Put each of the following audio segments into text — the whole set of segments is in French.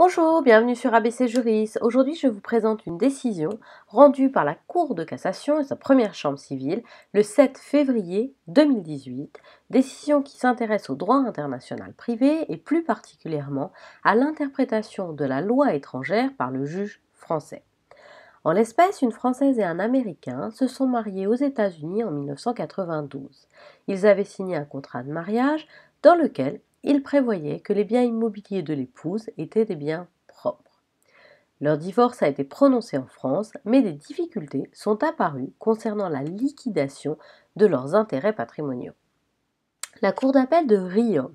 Bonjour, bienvenue sur ABC Juris. Aujourd'hui, je vous présente une décision rendue par la Cour de cassation et sa première chambre civile le 7 février 2018, décision qui s'intéresse au droit international privé et plus particulièrement à l'interprétation de la loi étrangère par le juge français. En l'espèce, une Française et un Américain se sont mariés aux États-Unis en 1992. Ils avaient signé un contrat de mariage dans lequel il prévoyait que les biens immobiliers de l'épouse étaient des biens propres. Leur divorce a été prononcé en France, mais des difficultés sont apparues concernant la liquidation de leurs intérêts patrimoniaux. La Cour d'appel de Riom,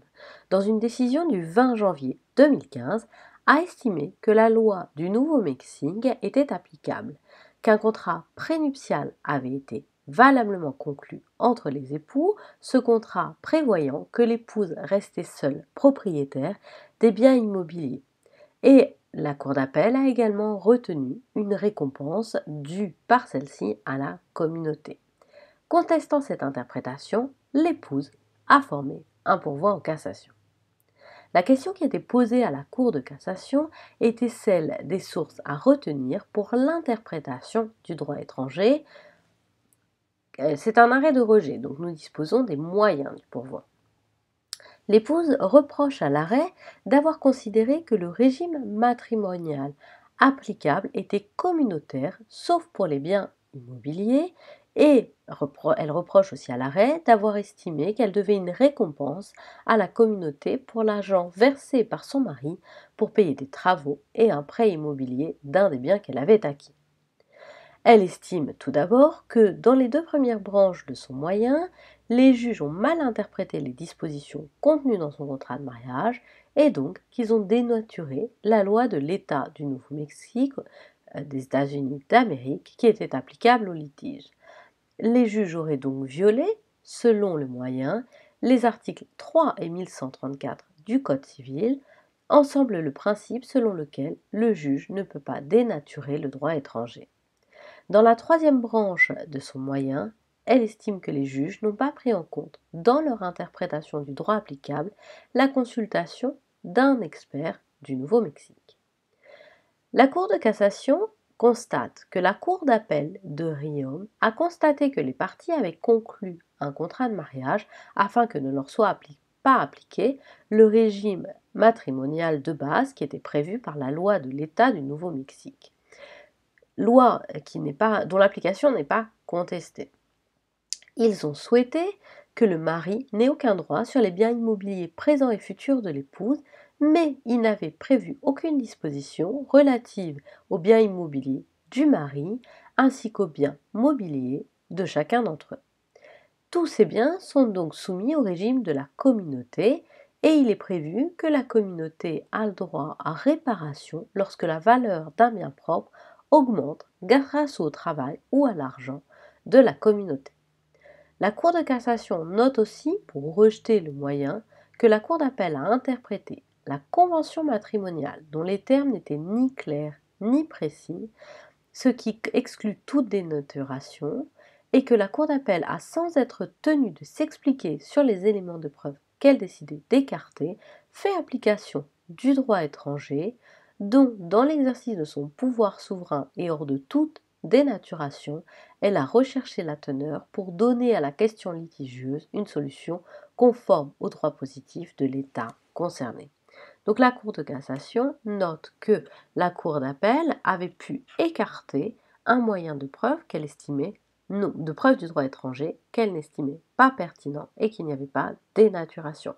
dans une décision du 20 janvier 2015, a estimé que la loi du Nouveau-Mexique était applicable, qu'un contrat prénuptial avait été valablement conclu entre les époux, ce contrat prévoyant que l'épouse restait seule propriétaire des biens immobiliers. Et la Cour d'appel a également retenu une récompense due par celle-ci à la communauté. Contestant cette interprétation, l'épouse a formé un pourvoi en cassation. La question qui était posée à la Cour de cassation était celle des sources à retenir pour l'interprétation du droit étranger, euh, c'est un arrêt de rejet, donc nous disposons des moyens du pourvoi. L'épouse reproche à l'arrêt d'avoir considéré que le régime matrimonial applicable était communautaire, sauf pour les biens immobiliers, et elle reproche aussi à l'arrêt d'avoir estimé qu'elle devait une récompense à la communauté pour l'argent versé par son mari pour payer des travaux et un prêt immobilier d'un des biens qu'elle avait acquis. Elle estime tout d'abord que dans les deux premières branches de son moyen, les juges ont mal interprété les dispositions contenues dans son contrat de mariage et donc qu'ils ont dénaturé la loi de l'État du Nouveau-Mexique euh, des États-Unis d'Amérique qui était applicable au litige. Les juges auraient donc violé, selon le moyen, les articles 3 et 1134 du Code civil, ensemble le principe selon lequel le juge ne peut pas dénaturer le droit étranger. Dans la troisième branche de son moyen, elle estime que les juges n'ont pas pris en compte, dans leur interprétation du droit applicable, la consultation d'un expert du Nouveau-Mexique. La Cour de cassation constate que la Cour d'appel de Riom a constaté que les parties avaient conclu un contrat de mariage afin que ne leur soit pas appliqué le régime matrimonial de base qui était prévu par la loi de l'État du Nouveau-Mexique loi euh, qui n'est pas, dont l'application n'est pas contestée. Ils ont souhaité que le mari n'ait aucun droit sur les biens immobiliers présents et futurs de l'épouse, mais ils n'avaient prévu aucune disposition relative aux biens immobiliers du mari ainsi qu'aux biens mobiliers de chacun d'entre eux. Tous ces biens sont donc soumis au régime de la communauté et il est prévu que la communauté a le droit à réparation lorsque la valeur d'un bien propre augmente grâce au travail ou à l'argent de la communauté. La Cour de cassation note aussi, pour rejeter le moyen, que la Cour d'appel a interprété la convention matrimoniale dont les termes n'étaient ni clairs ni précis, ce qui exclut toute dénaturation, et que la Cour d'appel a, sans être tenue de s'expliquer sur les éléments de preuve qu'elle décidait d'écarter, fait application du droit étranger, donc, dans l'exercice de son pouvoir souverain et hors de toute dénaturation, elle a recherché la teneur pour donner à la question litigieuse une solution conforme au droit positif de l'État concerné. Donc la Cour de cassation note que la Cour d'appel avait pu écarter un moyen de preuve qu'elle estimait non, de preuve du droit étranger qu'elle n'estimait pas pertinent et qu'il n'y avait pas dénaturation.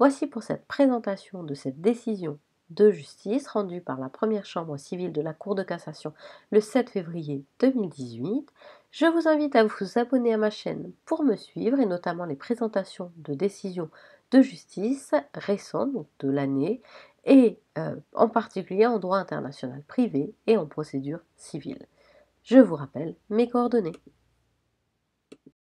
Voici pour cette présentation de cette décision de justice rendue par la première chambre civile de la Cour de cassation le 7 février 2018. Je vous invite à vous abonner à ma chaîne pour me suivre et notamment les présentations de décisions de justice récentes, de l'année, et euh, en particulier en droit international privé et en procédure civile. Je vous rappelle mes coordonnées.